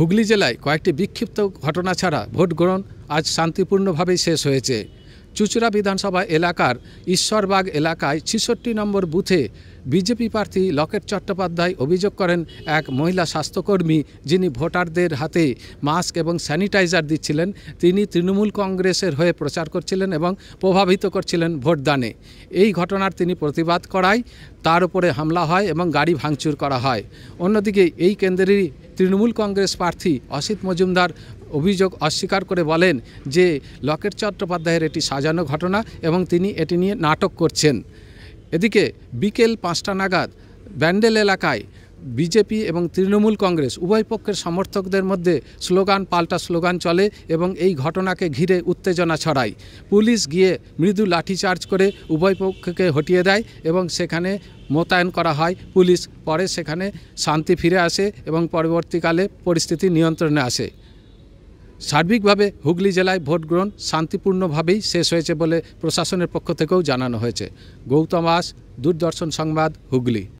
হুগলি জেলায় কয়েকটি বিক্ষিপ্ত ঘটনা ছাড়া ভোটগ্রহণ আজ শান্তিপূর্ণভাবেই শেষ হয়েছে চুচুড়া বিধানসভা এলাকার ঈশ্বরবাগ এলাকায় ছিষট্টি নম্বর বুথে বিজেপি প্রার্থী লকেট চট্টোপাধ্যায় অভিযোগ করেন এক মহিলা স্বাস্থ্যকর্মী যিনি ভোটারদের হাতে মাস্ক এবং স্যানিটাইজার দিচ্ছিলেন তিনি তৃণমূল কংগ্রেসের হয়ে প্রচার করছিলেন এবং প্রভাবিত করছিলেন ভোটদানে এই ঘটনার তিনি প্রতিবাদ করায় তার উপরে হামলা হয় এবং গাড়ি ভাঙচুর করা হয় অন্যদিকে এই কেন্দ্রেরই তৃণমূল কংগ্রেস প্রার্থী অসিত মজুমদার অভিযোগ অস্বীকার করে বলেন যে লকেট চট্টোপাধ্যায়ের এটি সাজানো ঘটনা এবং তিনি এটি নিয়ে নাটক করছেন এদিকে বিকেল পাঁচটা নাগাদ ব্যান্ডেল এলাকায় বিজেপি এবং তৃণমূল কংগ্রেস উভয় পক্ষের সমর্থকদের মধ্যে স্লোগান পাল্টা স্লোগান চলে এবং এই ঘটনাকে ঘিরে উত্তেজনা ছড়ায় পুলিশ গিয়ে মৃদু লাঠিচার্জ করে উভয় পক্ষকে হটিয়ে দেয় এবং সেখানে মোতায়েন করা হয় পুলিশ পরে সেখানে শান্তি ফিরে আসে এবং পরবর্তীকালে পরিস্থিতি নিয়ন্ত্রণে আসে সার্বিকভাবে হুগলি জেলায় ভোট গ্রহণ শান্তিপূর্ণভাবেই শেষ হয়েছে বলে প্রশাসনের পক্ষ থেকেও জানানো হয়েছে গৌতম আস দূরদর্শন সংবাদ হুগলি